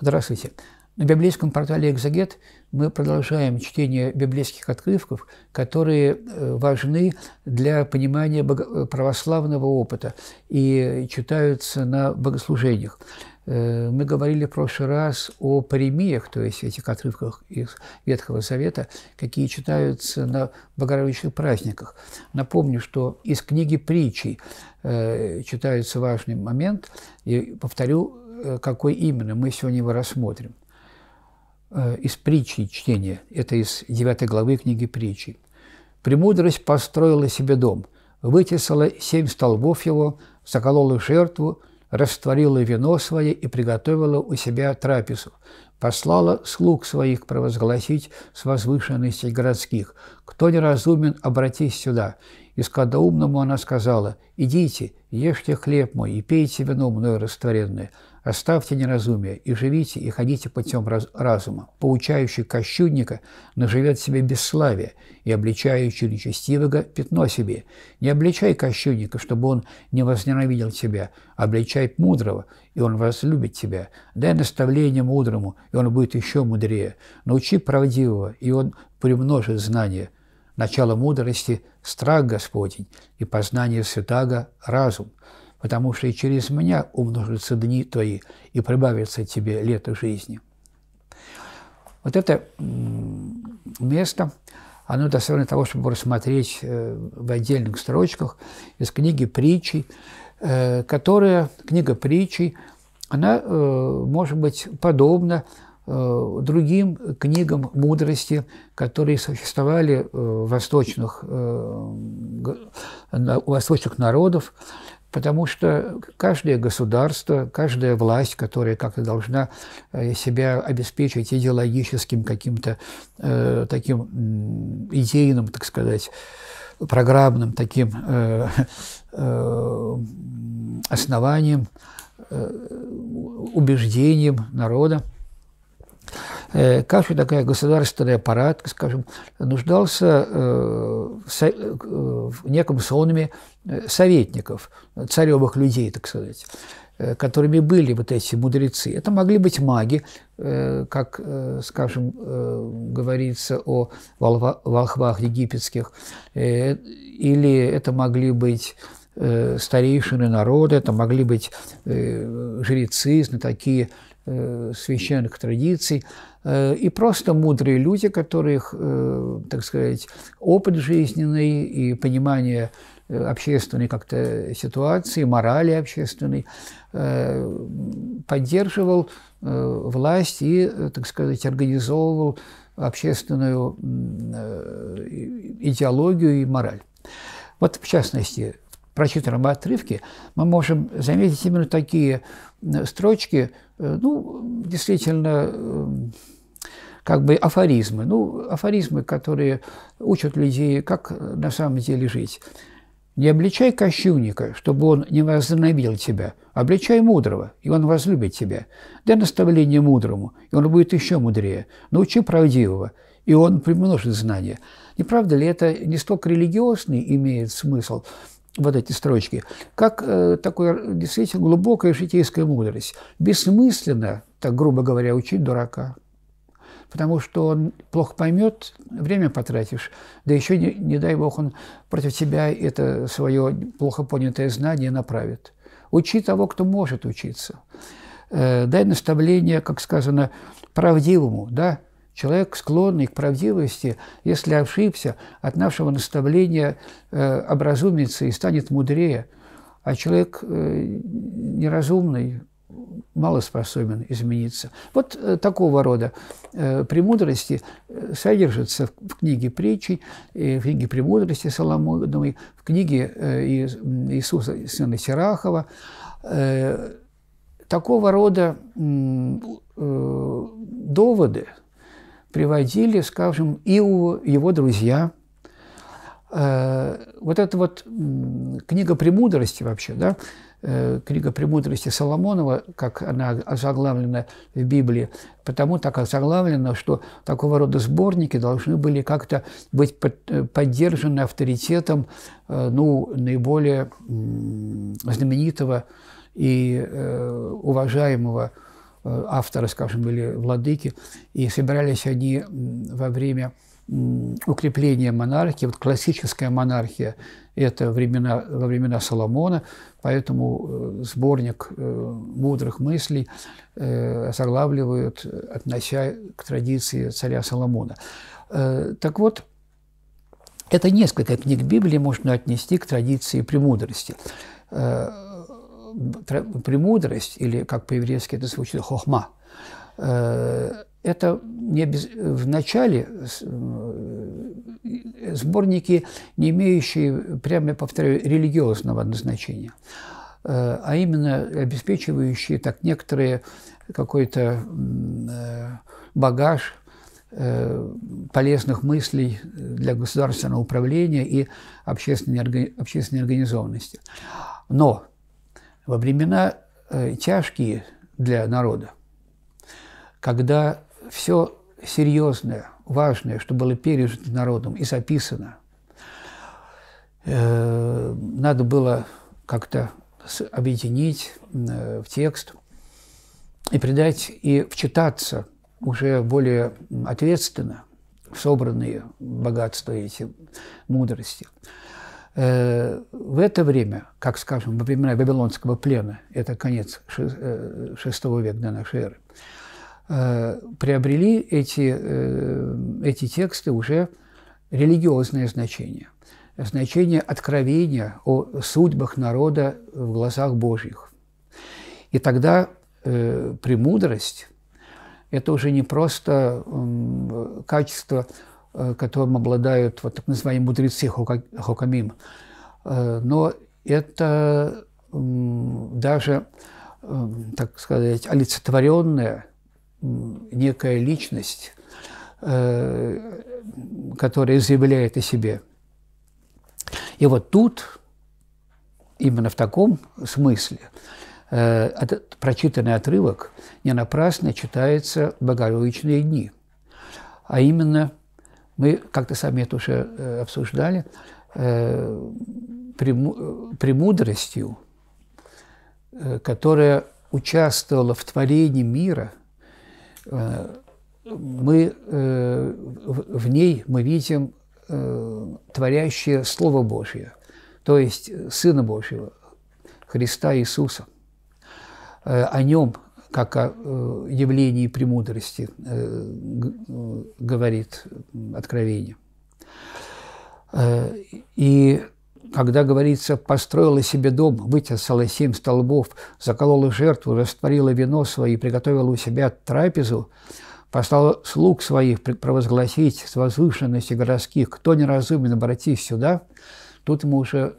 Здравствуйте. На библейском портале Экзагет мы продолжаем чтение библейских открывков, которые э, важны для понимания э, православного опыта и читаются на богослужениях. Э, мы говорили в прошлый раз о паремиях, то есть этих отрывках из Ветхого Завета, какие читаются на богородичных праздниках. Напомню, что из книги притчей читается важный момент, и повторю Э, какой именно, мы сегодня его рассмотрим. Э, из притчи чтения, это из 9 главы книги притчи. «Премудрость построила себе дом, вытесала семь столбов его, заколола жертву, растворила вино свое и приготовила у себя трапезу, послала слуг своих провозгласить с возвышенностей городских. Кто неразумен, обратись сюда, и складоумному она сказала, «Идите, ешьте хлеб мой и пейте вино мною растворенное, оставьте неразумие и живите, и ходите путем раз разума. Поучающий кощунника наживет себе бесславие, и обличающий нечестивого пятно себе. Не обличай кощунника, чтобы он не возненавидел тебя, обличай мудрого, и он возлюбит тебя. Дай наставление мудрому, и он будет еще мудрее. Научи правдивого, и он примножит знания». Начало мудрости – страх Господень, и познание святаго – разум, потому что и через меня умножатся дни твои, и прибавятся тебе лето жизни». Вот это место, оно достойно того, чтобы рассмотреть э, в отдельных строчках из книги «Притчи», э, которая, книга «Притчи», она э, может быть подобна Э, другим книгам мудрости, которые существовали э, в восточных, э, у восточных народов, потому что каждое государство, каждая власть, которая как-то должна себя обеспечить идеологическим каким-то таким идейным, так сказать, программным таким основанием, убеждением народа, Э, каждый такой государственный аппарат, скажем, нуждался э, э, в неком сонме советников, царевых людей, так сказать которыми были вот эти мудрецы. Это могли быть маги, как, скажем, говорится о волхвах египетских, или это могли быть старейшины народа, это могли быть жрецы, такие Э, священных традиций, э, и просто мудрые люди, которых, э, так сказать, опыт жизненный и понимание общественной как-то ситуации, морали общественной, поддерживал власть и, так сказать, организовывал общественную идеологию и мораль. Вот, в частности, прочитанном отрывке мы можем заметить именно такие э, строчки, э, ну, действительно, э, как бы афоризмы, ну, афоризмы, которые учат людей, как на самом деле жить. Не обличай кощунника, чтобы он не возненавидел тебя. Обличай мудрого, и он возлюбит тебя. Дай наставление мудрому, и он будет еще мудрее. Научи правдивого, и он примножит знания. Не правда ли это не столько религиозный имеет смысл, вот эти строчки, как э, такой действительно глубокая житейская мудрость. Бессмысленно, так грубо говоря, учить дурака, потому что он плохо поймет, время потратишь, да еще, не, не дай бог, он против тебя это свое плохо понятое знание направит. Учи того, кто может учиться. Э, дай наставление, как сказано, правдивому, да, Человек, склонный к правдивости, если ошибся, от нашего наставления э, образумится и станет мудрее. А человек э, неразумный, мало способен измениться. Вот э, такого рода э, премудрости э, содержатся в, книге притчей, э, в книге премудрости Соломоновой, в книге э, Иисуса сына Сирахова. Э, такого рода э, доводы – приводили, скажем, и у его друзья. Э, вот эта вот книга «Премудрости» вообще, да, э, книга «Премудрости Соломонова», как она заглавлена в Библии, потому так заглавлена, что такого рода сборники должны были как-то быть под, э, поддержаны авторитетом ну, наиболее знаменитого и уважаемого Э, авторы, скажем, или владыки, и собирались они во время укрепления монархии, вот классическая монархия – это времена, во времена Соломона, поэтому э, сборник э, мудрых мыслей озаглавливают, относя к традиции царя Соломона. Так вот, это несколько книг Библии можно отнести к традиции премудрости премудрость, или как по-еврейски это звучит, хохма, э, это не без... в начале э, сборники, не имеющие, прямо я повторяю, религиозного назначения, э, а именно обеспечивающие так некоторые какой-то багаж полезных мыслей для государственного управления и общественной, общественной организованности. Но во времена э, тяжкие для народа, когда все серьезное, важное, что было пережито народом и записано, э, надо было как-то объединить э, в текст и придать, и вчитаться уже более ответственно в собранные богатства эти мудрости – Э, в это время, как скажем, во времена Вавилонского плена, это конец VI э, века до нашей эры, э, приобрели эти, эти тексты уже религиозное значение, значение откровения о судьбах народа в глазах Божьих. И тогда премудрость – это уже не просто качество Э, которым обладают вот так называемые мудрецы Хокамим. Э, но это даже, эм, так сказать, олицетворенная некая личность, э, которая заявляет о себе. И вот тут, именно в таком смысле, этот прочитанный отрывок не напрасно читается «Богородичные дни», а именно – мы как-то сами это уже э, обсуждали. Э, премудростью, э, которая участвовала в творении мира, мы в ней мы видим творящее Слово Божье, то есть Сына Божьего, Христа Иисуса. О нем как о э, явлении премудрости э, э, говорит Откровение. И когда говорится «построила себе дом, вытесала семь столбов, заколола жертву, растворила вино свое и приготовила у себя трапезу», послал слуг своих провозгласить с возвышенности городских, кто неразумен, обратись сюда, тут мы уже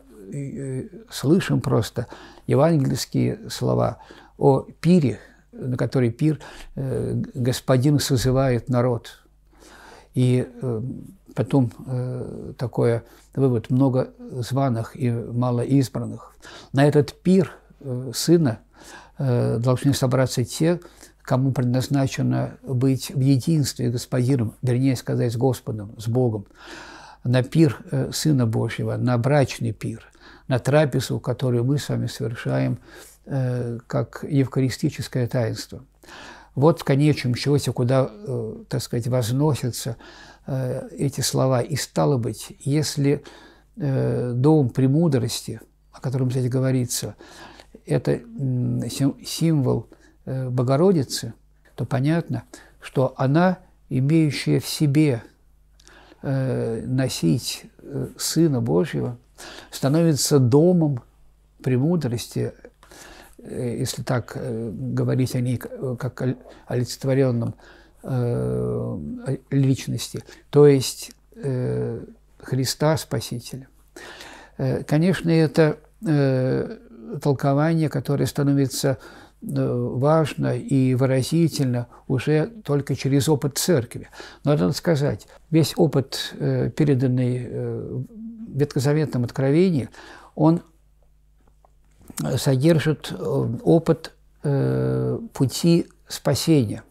слышим просто евангельские слова о пире, на который пир э, господин созывает народ. И э, потом э, такое вывод – много званых и мало избранных. На этот пир э, сына э, должны собраться те, кому предназначено быть в единстве господином, вернее сказать, с Господом, с Богом, на пир э, Сына Божьего, на брачный пир, на трапезу, которую мы с вами совершаем – Э, как евхаристическое таинство. Вот в конечном счете, куда, э, так сказать, возносятся э, эти слова. И стало быть, если дом премудрости, о котором здесь говорится, это символ Богородицы, то понятно, что она, имеющая в себе носить Сына Божьего, становится домом премудрости, Э, если так э, говорить о ней э, как о олицетворенном личности, то есть Христа Спасителя. Конечно, это толкование, которое становится важно и выразительно уже только через опыт церкви. Но надо сказать, весь опыт, переданный в Ветхозаветном откровении, он содержит э, опыт э, пути спасения.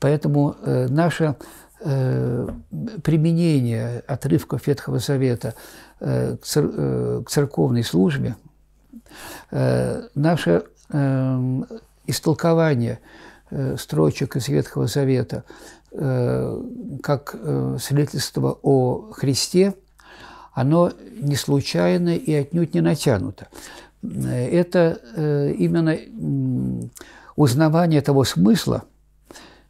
Поэтому э, наше применение отрывков Ветхого Завета к церковной службе, наше эм, истолкование строчек из Ветхого Завета как свидетельство о Христе, оно не случайно и отнюдь не натянуто. Э, это э, именно узнавание того смысла,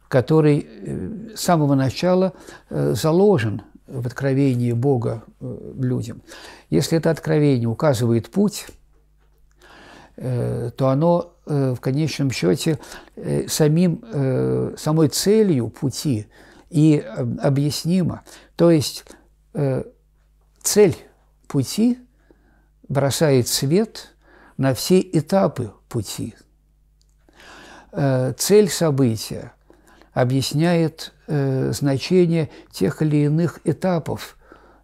который э, с самого начала заложен в откровении Бога людям. Если это откровение указывает путь, то оно в конечном счете самим, самой целью пути и объяснимо. То есть цель пути бросает свет – на все этапы пути. Э, цель события объясняет э, значение тех или иных этапов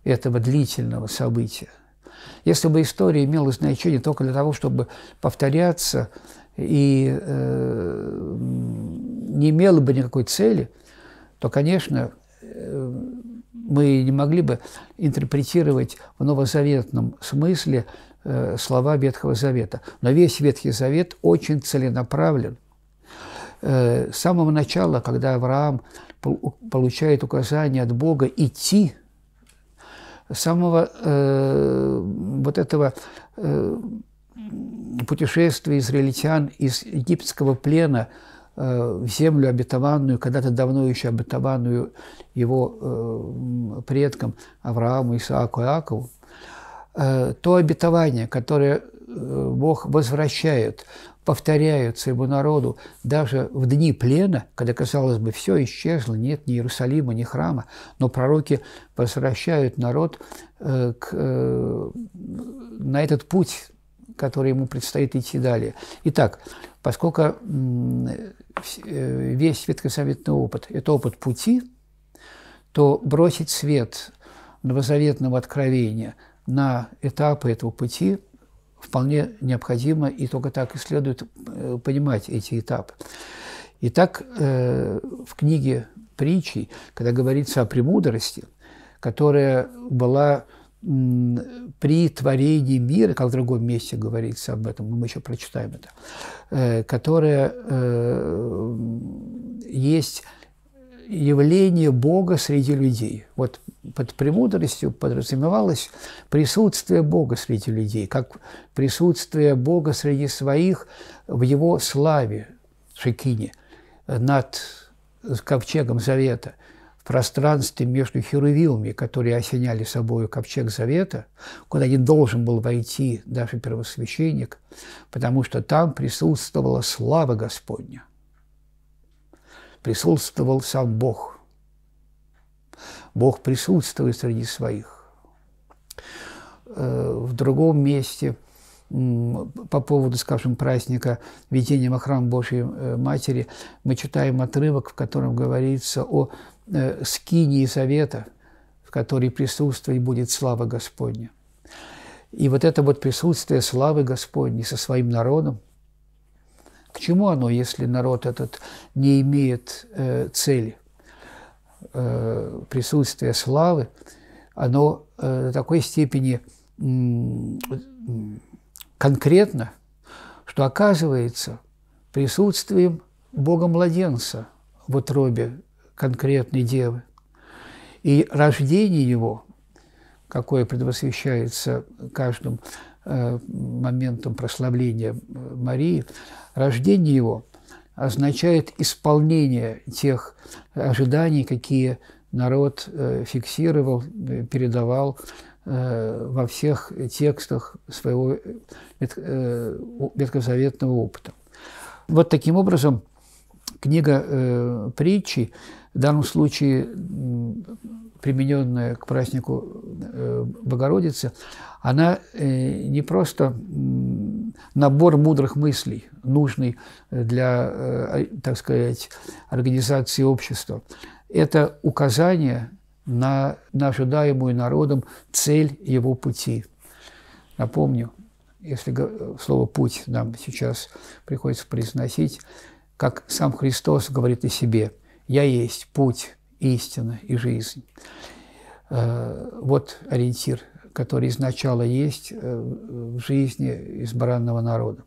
этого длительного события. Если бы история имела значение только для того, чтобы повторяться и э, не имела бы никакой цели, то, конечно, э, мы не могли бы интерпретировать в новозаветном смысле Э, слова Ветхого Завета. Но весь Ветхий Завет очень целенаправлен. Э, с самого начала, когда Авраам получает указание от Бога идти, самого э, вот этого э, путешествия израильтян из египетского плена э, в землю обетованную, когда-то давно еще обетованную его э, предкам Аврааму, Исааку и Акову, Э, то обетование, которое э, Бог возвращает, повторяется его народу даже в дни плена, когда, казалось бы, все исчезло, нет ни Иерусалима, ни храма, но пророки возвращают народ э, к, на этот путь, который ему предстоит идти далее. Итак, поскольку весь ветхозаветный опыт – это опыт пути, то бросить свет новозаветного откровения – на этапы этого пути вполне необходимо, и только так и следует э, понимать эти этапы. Итак, э, в книге притчей, когда говорится о премудрости, которая была при творении мира, как в другом месте говорится об этом, мы еще прочитаем это, э, которая есть явление Бога среди людей. Вот под премудростью подразумевалось присутствие Бога среди людей, как присутствие Бога среди своих в его славе, в Шекине, над ковчегом Завета, в пространстве между херувилами, которые осеняли собой ковчег Завета, куда не должен был войти даже первосвященник, потому что там присутствовала слава Господня присутствовал сам Бог. Бог присутствует среди своих. Э, в другом месте по поводу, скажем, праздника «Видение во храм Божьей э, Матери» мы читаем отрывок, в котором говорится о э, скинии завета, в которой присутствовать будет слава Господня. И вот это вот присутствие славы Господней со своим народом – чему оно, если народ этот не имеет э, цели? Э, присутствие славы, оно э, до такой степени конкретно, что оказывается присутствием Бога-младенца в утробе конкретной девы. И рождение его, какое предвосхищается каждому. Э, моментом прославления э, Марии, рождение его означает исполнение тех ожиданий, какие народ э, фиксировал, передавал во всех текстах своего ветхозаветного опыта. Вот таким образом книга притчи, в данном случае примененная к празднику Э, Богородицы, она э, не просто набор мудрых мыслей, нужный для, э, так сказать, организации общества. Это указание на, на ожидаемую народом цель его пути. Напомню, если слово «путь» нам сейчас приходится произносить, как сам Христос говорит о себе, «Я есть путь, истина и жизнь». Э, вот ориентир, который изначально есть э, в жизни избранного народа.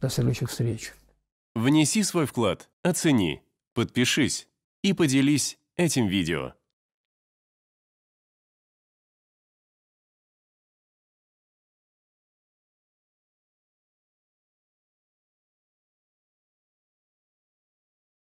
До следующих встреч. Внеси свой вклад, оцени, подпишись и поделись этим видео.